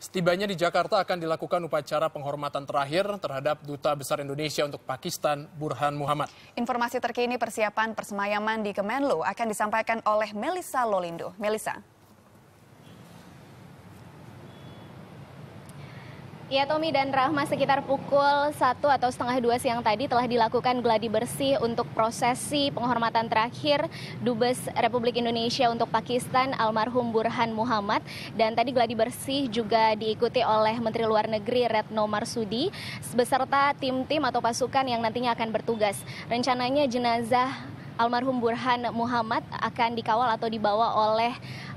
Setibanya di Jakarta akan dilakukan upacara penghormatan terakhir terhadap Duta Besar Indonesia untuk Pakistan, Burhan Muhammad. Informasi terkini persiapan persemayaman di Kemenlu akan disampaikan oleh Melisa Lolindo. Melisa. Ya Tommy dan Rahma sekitar pukul 1 atau setengah dua siang tadi telah dilakukan geladi bersih untuk prosesi penghormatan terakhir Dubes Republik Indonesia untuk Pakistan almarhum Burhan Muhammad dan tadi geladi bersih juga diikuti oleh Menteri Luar Negeri Retno Marsudi beserta tim-tim atau pasukan yang nantinya akan bertugas. Rencananya jenazah almarhum Burhan Muhammad akan dikawal atau dibawa oleh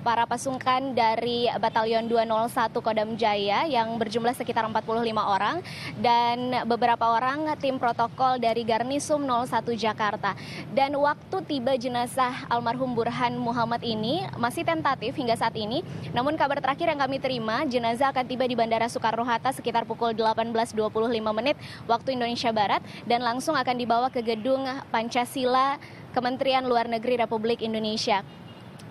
para pasukan dari Batalion 201 Kodam Jaya yang berjumlah sekitar 45 orang dan beberapa orang tim protokol dari Garnisum 01 Jakarta. Dan waktu tiba jenazah almarhum Burhan Muhammad ini masih tentatif hingga saat ini. Namun kabar terakhir yang kami terima, jenazah akan tiba di Bandara Soekarno-Hatta sekitar pukul 18.25 menit waktu Indonesia Barat dan langsung akan dibawa ke gedung Pancasila Kementerian Luar Negeri Republik Indonesia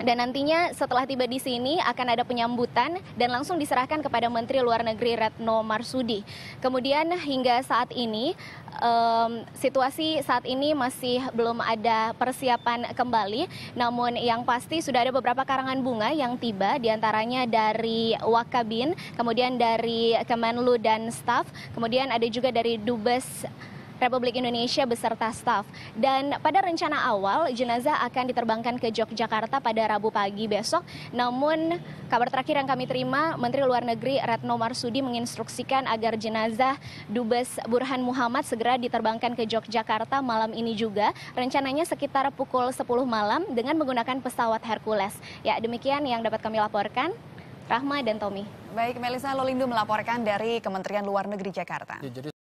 dan nantinya setelah tiba di sini akan ada penyambutan dan langsung diserahkan kepada Menteri Luar Negeri Retno Marsudi. Kemudian hingga saat ini um, situasi saat ini masih belum ada persiapan kembali, namun yang pasti sudah ada beberapa karangan bunga yang tiba diantaranya dari Wakabin, kemudian dari Kemenlu dan staff, kemudian ada juga dari Dubes Republik Indonesia beserta staf. Dan pada rencana awal, jenazah akan diterbangkan ke Yogyakarta pada Rabu pagi besok. Namun, kabar terakhir yang kami terima, Menteri Luar Negeri Retno Marsudi menginstruksikan agar jenazah Dubes Burhan Muhammad segera diterbangkan ke Yogyakarta malam ini juga. Rencananya sekitar pukul 10 malam dengan menggunakan pesawat Hercules. Ya, demikian yang dapat kami laporkan. Rahma dan Tommy. Baik, Melisa Lolindo melaporkan dari Kementerian Luar Negeri Jakarta. Ya, jadi